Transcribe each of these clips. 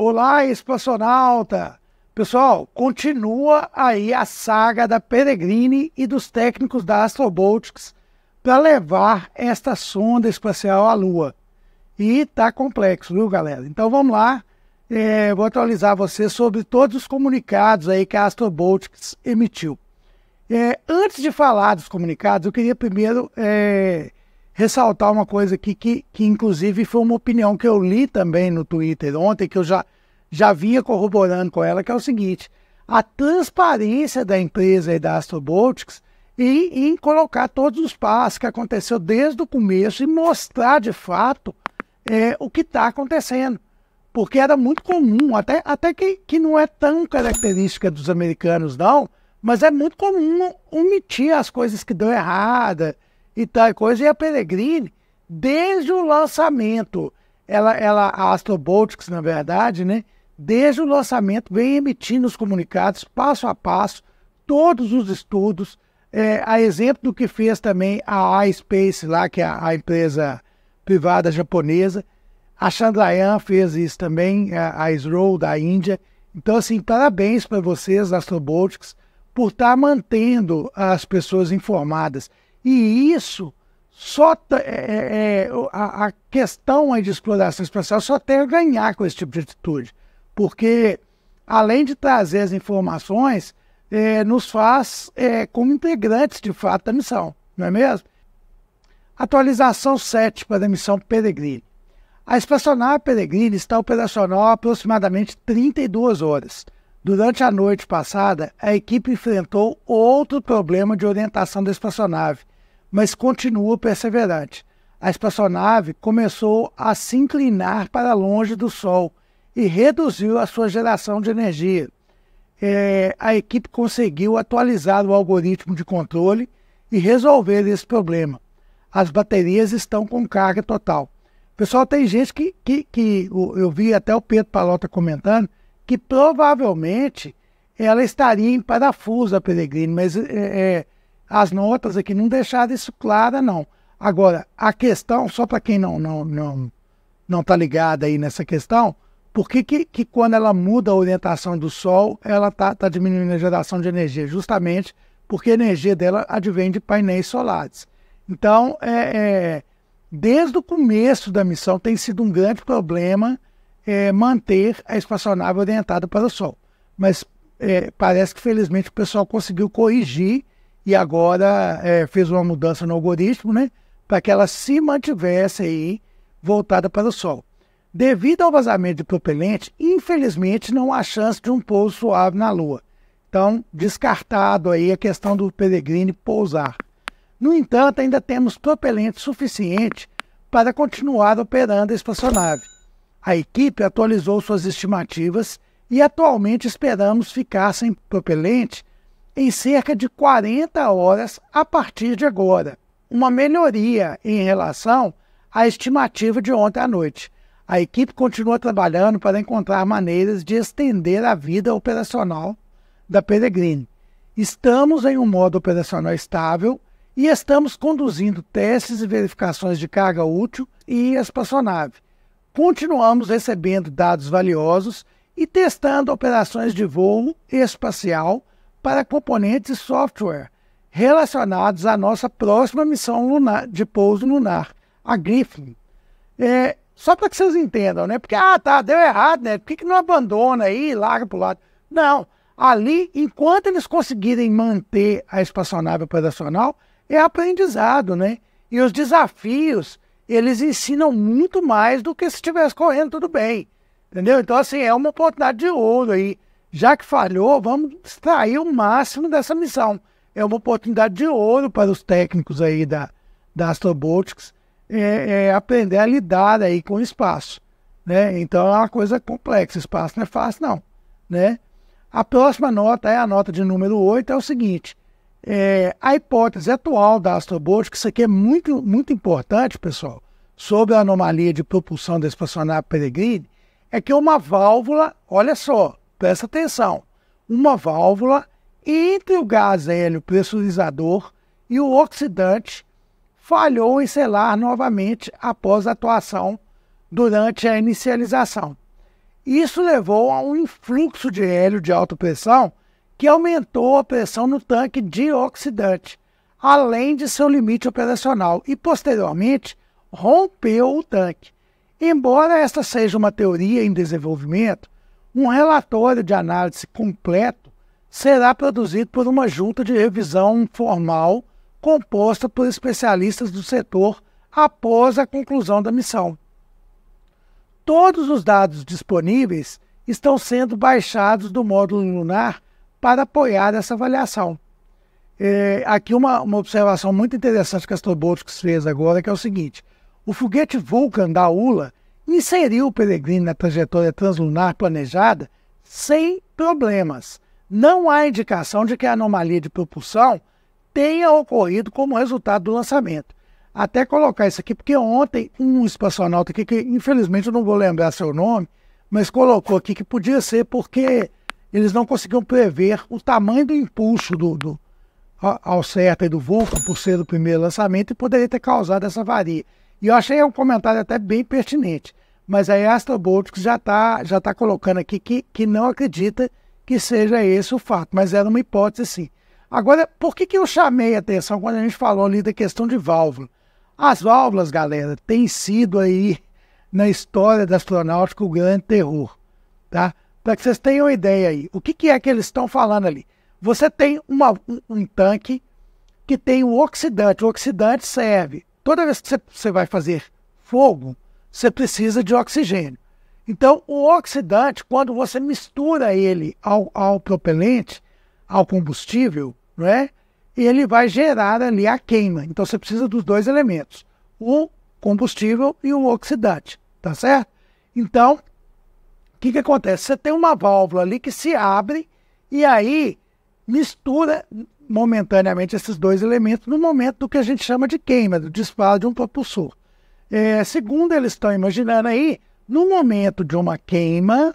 Olá, espaçonauta! Pessoal, continua aí a saga da Peregrine e dos técnicos da Astrobotics para levar esta sonda espacial à Lua. E tá complexo, viu, galera? Então vamos lá. É, vou atualizar você sobre todos os comunicados aí que a Astrobotics emitiu. É, antes de falar dos comunicados, eu queria primeiro é, ressaltar uma coisa aqui que, que, inclusive, foi uma opinião que eu li também no Twitter ontem, que eu já, já vinha corroborando com ela, que é o seguinte: a transparência da empresa e da Astrobotics e em colocar todos os passos que aconteceu desde o começo e mostrar de fato é, o que está acontecendo. Porque era muito comum, até, até que, que não é tão característica dos americanos, não, mas é muito comum omitir as coisas que dão errada e tal coisa. E a Peregrine, desde o lançamento, ela, ela, a Astrobotics, na verdade, né? Desde o lançamento, vem emitindo os comunicados passo a passo, todos os estudos, é, a exemplo do que fez também a iSpace lá, que é a, a empresa privada japonesa. A Chandrayaan fez isso também, a, a ISRO da Índia. Então, assim, parabéns para vocês, Astrobotics, por estar tá mantendo as pessoas informadas. E isso só tá, é, é, é a, a, questão aí de exploração espacial só tem a ganhar com esse tipo de atitude, porque além de trazer as informações, é, nos faz é, como integrantes de fato da missão, não é mesmo? Atualização 7 para a missão Peregrine. A espaçonave Peregrine está operacional há aproximadamente 32 horas Durante a noite passada, a equipe enfrentou outro problema de orientação da espaçonave, mas continua perseverante. A espaçonave começou a se inclinar para longe do Sol e reduziu a sua geração de energia. É, a equipe conseguiu atualizar o algoritmo de controle e resolver esse problema. As baterias estão com carga total. Pessoal, tem gente que, que, que eu vi até o Pedro Palota comentando, que provavelmente ela estaria em parafuso a Peregrine, mas é, é, as notas aqui não deixaram isso clara, não. Agora, a questão, só para quem não não não não está ligado aí nessa questão, por que, que, que, quando ela muda a orientação do Sol, ela está tá diminuindo a geração de energia? Justamente porque a energia dela advém de painéis solares. Então, é, é desde o começo da missão tem sido um grande problema é, manter a espaçonave orientada para o Sol. Mas é, parece que felizmente o pessoal conseguiu corrigir e agora é, fez uma mudança no algoritmo, né? Para que ela se mantivesse aí voltada para o Sol. Devido ao vazamento de propelente, infelizmente não há chance de um pouso suave na Lua. Então, descartado aí a questão do Peregrine pousar. No entanto, ainda temos propelente suficiente para continuar operando a espaçonave. A equipe atualizou suas estimativas e atualmente esperamos ficar sem propelente em cerca de 40 horas a partir de agora, uma melhoria em relação à estimativa de ontem à noite. A equipe continua trabalhando para encontrar maneiras de estender a vida operacional da Peregrine. Estamos em um modo operacional estável e estamos conduzindo testes e verificações de carga útil e espaçonave continuamos recebendo dados valiosos e testando operações de voo espacial para componentes e software relacionados à nossa próxima missão lunar, de pouso lunar, a Griffin. É, só para que vocês entendam, né? Porque, ah, tá, deu errado, né? Por que, que não abandona aí e larga para o lado? Não, ali, enquanto eles conseguirem manter a espaçonave operacional, é aprendizado, né? E os desafios eles ensinam muito mais do que se estivesse correndo tudo bem. Entendeu? Então, assim, é uma oportunidade de ouro aí. Já que falhou, vamos extrair o máximo dessa missão. É uma oportunidade de ouro para os técnicos aí da, da Astrobotics é, é aprender a lidar aí com o espaço. Né? Então é uma coisa complexa, espaço não é fácil não. Né? A próxima nota é a nota de número 8, é o seguinte é, a hipótese atual da Astrobot, que isso aqui é muito, muito importante, pessoal, sobre a anomalia de propulsão da espaçonave Peregrine, é que uma válvula, olha só, presta atenção, uma válvula entre o gás hélio pressurizador e o oxidante falhou em selar novamente após a atuação durante a inicialização. Isso levou a um influxo de hélio de alta pressão que aumentou a pressão no tanque de oxidante, além de seu limite operacional, e posteriormente rompeu o tanque. Embora esta seja uma teoria em desenvolvimento, um relatório de análise completo será produzido por uma junta de revisão formal composta por especialistas do setor após a conclusão da missão. Todos os dados disponíveis estão sendo baixados do módulo lunar para apoiar essa avaliação. É, aqui uma, uma observação muito interessante que a Astrobotics fez agora, que é o seguinte, o foguete Vulcan da ULA inseriu o peregrino na trajetória translunar planejada sem problemas. Não há indicação de que a anomalia de propulsão tenha ocorrido como resultado do lançamento. Até colocar isso aqui, porque ontem um espaçonauta aqui, que infelizmente eu não vou lembrar seu nome, mas colocou aqui que podia ser porque eles não conseguiam prever o tamanho do impulso do, do ao certo e do Vulcan por ser o primeiro lançamento e poderia ter causado essa varia. E eu achei um comentário até bem pertinente. Mas aí a Astrobotics já está já tá colocando aqui que, que não acredita que seja esse o fato, mas era uma hipótese sim. Agora, por que, que eu chamei a atenção quando a gente falou ali da questão de válvula? As válvulas, galera, têm sido aí na história da astronáutica o grande terror, tá? para que vocês tenham ideia aí. O que, que é que eles estão falando ali? Você tem uma, um, um, tanque que tem o um oxidante. O oxidante serve. Toda vez que você, você vai fazer fogo, você precisa de oxigênio. Então, o oxidante, quando você mistura ele ao, ao propelente, ao combustível, não é? ele vai gerar ali a queima. Então, você precisa dos dois elementos, o combustível e o oxidante, tá certo? Então, o que, que acontece? Você tem uma válvula ali que se abre e aí mistura momentaneamente esses dois elementos no momento do que a gente chama de queima, do disparo de um propulsor. É, segundo eles estão imaginando aí, no momento de uma queima,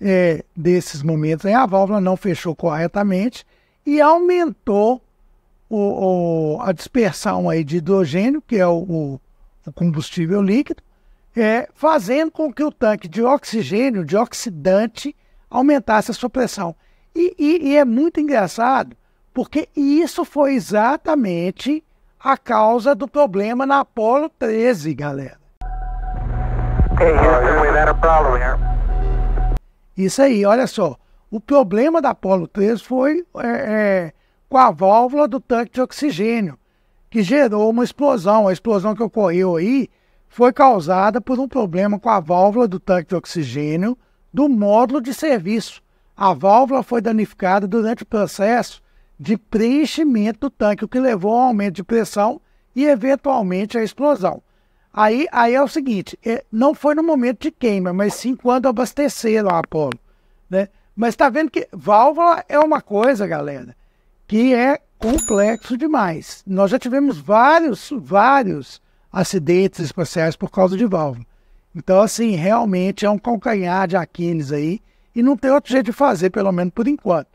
é, desses momentos, aí, a válvula não fechou corretamente e aumentou o, o, a dispersão aí de hidrogênio, que é o, o combustível líquido, é, fazendo com que o tanque de oxigênio, de oxidante, aumentasse a sua pressão. E, e, e é muito engraçado, porque isso foi exatamente a causa do problema na Apollo 13, galera. Isso aí, olha só. O problema da Apollo 13 foi é, é, com a válvula do tanque de oxigênio, que gerou uma explosão. A explosão que ocorreu aí foi causada por um problema com a válvula do tanque de oxigênio do módulo de serviço. A válvula foi danificada durante o processo de preenchimento do tanque, o que levou ao aumento de pressão e, eventualmente, à explosão. Aí, aí é o seguinte, é, não foi no momento de queima, mas sim quando abasteceram a Apollo. Né? Mas está vendo que válvula é uma coisa, galera, que é complexo demais. Nós já tivemos vários, vários acidentes espaciais por causa de válvula. Então, assim, realmente é um calcanhar de Aquiles aí e não tem outro jeito de fazer, pelo menos por enquanto.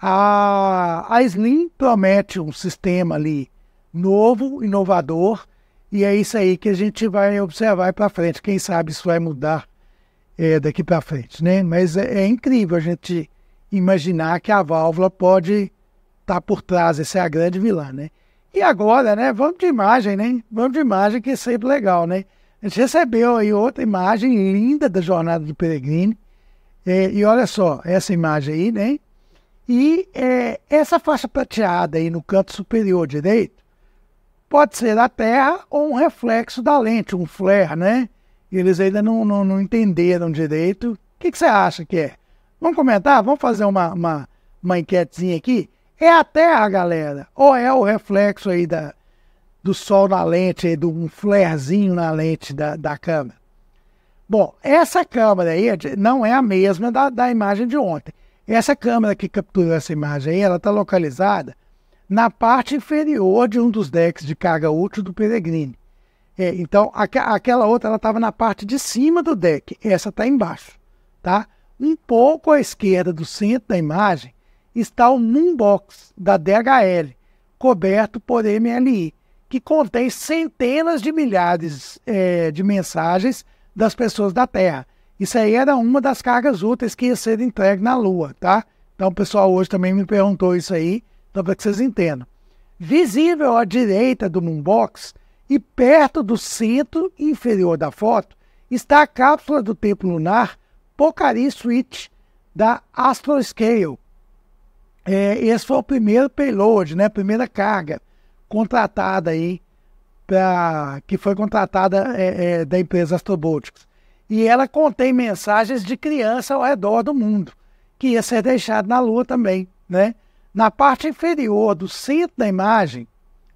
A, a Slim promete um sistema ali novo, inovador, e é isso aí que a gente vai observar para frente. Quem sabe isso vai mudar é, daqui para frente, né? Mas é, é, incrível a gente imaginar que a válvula pode estar tá por trás, essa é a grande vilã, né? E agora, né? Vamos de imagem, né? Vamos de imagem, que é sempre legal, né? A gente recebeu aí outra imagem linda da jornada do peregrino. É, e olha só, essa imagem aí, né? E é, essa faixa prateada aí no canto superior direito pode ser a Terra ou um reflexo da lente, um flare, né? E eles ainda não, não, não entenderam direito. O que, que você acha que é? Vamos comentar? Vamos fazer uma, uma, uma enquetezinha aqui? é a Terra, galera. Ou é o reflexo aí da, do sol na lente, aí, de um flarezinho na lente da, da câmera. Bom, essa câmera aí não é a mesma da, da imagem de ontem. Essa câmera que capturou essa imagem aí, ela está localizada na parte inferior de um dos decks de carga útil do Peregrine. É, então, aquela outra ela estava na parte de cima do deck, essa está embaixo, tá? Um pouco à esquerda do centro da imagem, está o Moonbox da DHL, coberto por MLI, que contém centenas de milhares é, de mensagens das pessoas da Terra. Isso aí era uma das cargas úteis que ia ser entregue na Lua, tá? Então o pessoal hoje também me perguntou isso aí, então para que vocês entendam. Visível à direita do Moonbox e perto do centro inferior da foto está a cápsula do tempo lunar Pocari Switch da Astroscale, é, esse foi o primeiro payload, né? Primeira carga contratada aí que foi contratada é, é, da empresa Astrobotics. E ela contém mensagens de criança ao redor do mundo, que ia ser deixado na Lua também, né? Na parte inferior do centro da imagem,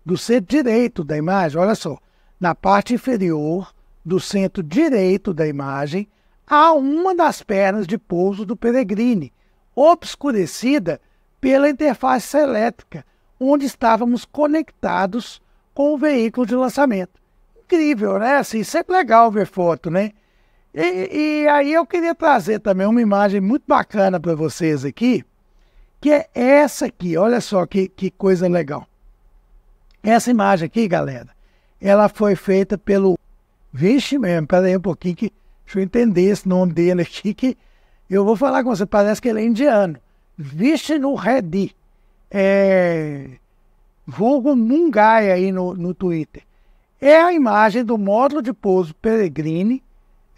do centro direito da imagem, olha só, na parte inferior do centro direito da imagem, há uma das pernas de pouso do Peregrine, obscurecida pela interface elétrica, onde estávamos conectados com o veículo de lançamento. Incrível, né? Assim, sempre legal ver foto, né? E, e aí eu queria trazer também uma imagem muito bacana para vocês aqui, que é essa aqui. Olha só que, que coisa legal. Essa imagem aqui, galera, ela foi feita pelo. Vixe mesmo, peraí um pouquinho que. Deixa eu entender esse nome dele aqui, que eu vou falar com você. Parece que ele é indiano. Viste no é, vulgo Mungai aí no, no Twitter. É a imagem do módulo de pouso Peregrine,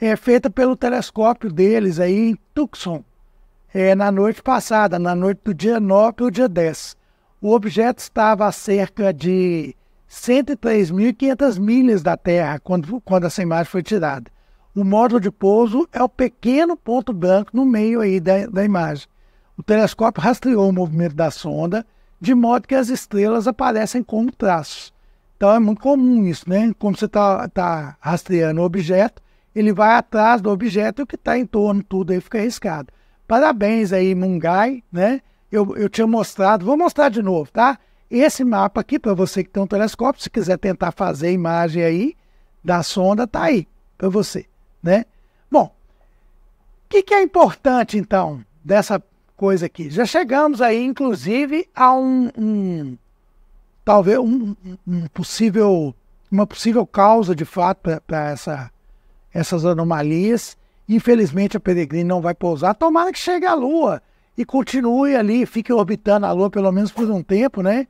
é, feita pelo telescópio deles aí em Tucson, é, na noite passada, na noite do dia 9 ao dia 10. O objeto estava a cerca de 103.500 milhas da Terra quando, quando essa imagem foi tirada. O módulo de pouso é o pequeno ponto branco no meio aí da, da imagem. O telescópio rastreou o movimento da sonda, de modo que as estrelas aparecem como traços. Então é muito comum isso, né? Como você está tá rastreando o objeto, ele vai atrás do objeto e o que está em torno tudo aí fica arriscado. Parabéns aí, Mungai, né? Eu, eu tinha mostrado, vou mostrar de novo, tá? Esse mapa aqui, para você que tem um telescópio, se quiser tentar fazer a imagem aí da sonda, tá aí para você, né? Bom, o que, que é importante então dessa coisa aqui. Já chegamos aí, inclusive, a um, um talvez um, um, possível, uma possível causa de fato para essa, essas anomalias. Infelizmente, a Peregrine não vai pousar. Tomara que chegue à Lua e continue ali, fique orbitando a Lua pelo menos por um tempo, né?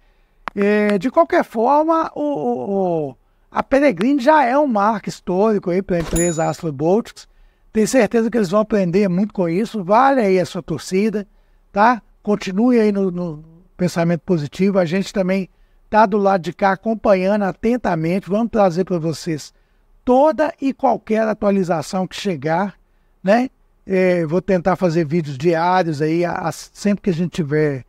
E, é, de qualquer forma, o, o, o, a Peregrine já é um marco histórico aí para a empresa Astrobotics. Tenho certeza que eles vão aprender muito com isso. Vale aí a sua torcida tá? Continue aí no, no pensamento positivo. A gente também está do lado de cá acompanhando atentamente. Vamos trazer para vocês toda e qualquer atualização que chegar, né? É, vou tentar fazer vídeos diários aí, a, a, sempre que a gente tiver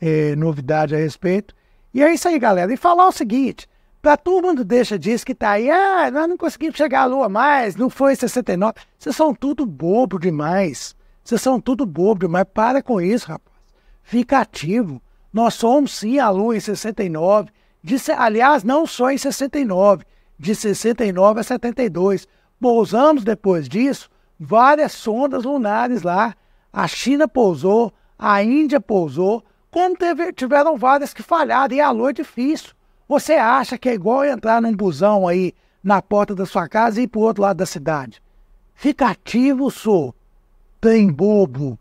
é, novidade a respeito. E é isso aí, galera. E falar o seguinte: para todo mundo deixa disso que tá aí, ah, nós não conseguimos chegar à lua mais, não foi 69. Vocês são tudo bobo demais. Vocês são tudo bobo, mas para com isso, rapaz. Fica ativo. Nós somos sim a Lua em 69. De, aliás, não só em 69, de 69 a 72. Pousamos depois disso várias sondas lunares lá. A China pousou, a Índia pousou, como teve, tiveram várias que falharam, e a Lua é difícil. Você acha que é igual entrar num busão aí na porta da sua casa e ir para o outro lado da cidade? Fica ativo, sou tem bobo.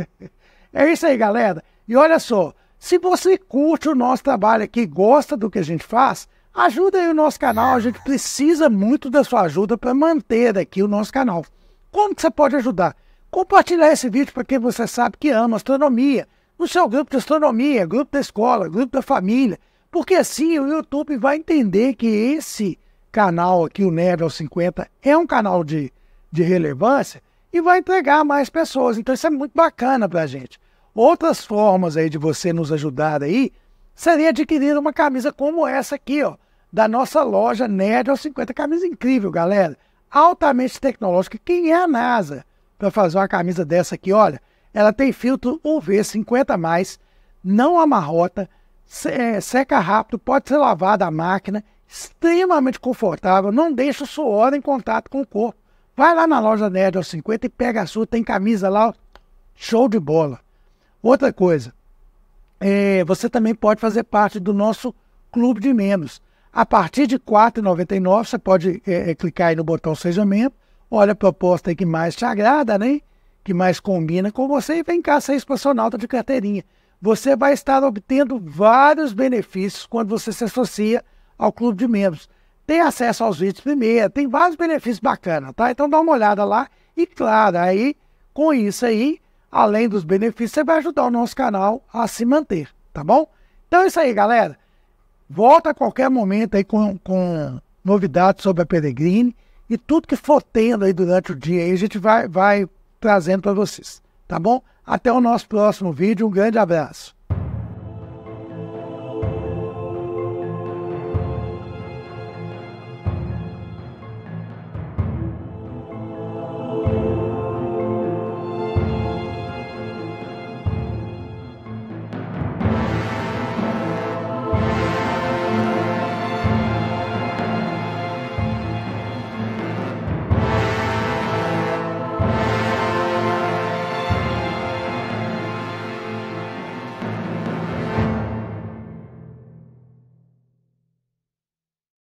é isso aí, galera. E olha só, se você curte o nosso trabalho aqui, gosta do que a gente faz, ajuda aí o nosso canal. A gente precisa muito da sua ajuda para manter aqui o nosso canal. Como que você pode ajudar? Compartilhar esse vídeo para quem você sabe que ama astronomia, no seu grupo de astronomia, grupo da escola, grupo da família, porque assim o YouTube vai entender que esse canal aqui, o Nerd aos 50, é um canal de, de relevância e vai entregar mais pessoas. Então isso é muito bacana para a gente. Outras formas aí de você nos ajudar aí seria adquirir uma camisa como essa aqui, ó, da nossa loja Nerd aos 50. Camisa incrível, galera. Altamente tecnológica. Quem é a NASA para fazer uma camisa dessa aqui? Olha, ela tem filtro UV50+, não amarrota, é, seca rápido, pode ser lavada a máquina, extremamente confortável, não deixa o suor em contato com o corpo. Vai lá na loja Nerd aos 50 e pega a sua, tem camisa lá, show de bola. Outra coisa, é, você também pode fazer parte do nosso clube de membros. A partir de R$ 4,99, você pode é, é, clicar aí no botão Seja Membro, olha a proposta aí que mais te agrada, né? Que mais combina com você e vem cá ser é espaçonauta de carteirinha. Você vai estar obtendo vários benefícios quando você se associa ao clube de membros tem acesso aos vídeos primeiro, tem vários benefícios bacanas, tá? Então dá uma olhada lá e, claro, aí com isso aí, além dos benefícios, você vai ajudar o nosso canal a se manter, tá bom? Então é isso aí, galera. Volta a qualquer momento aí com, com novidades sobre a Peregrine e tudo que for tendo aí durante o dia aí, a gente vai, vai trazendo para vocês, tá bom? Até o nosso próximo vídeo, um grande abraço.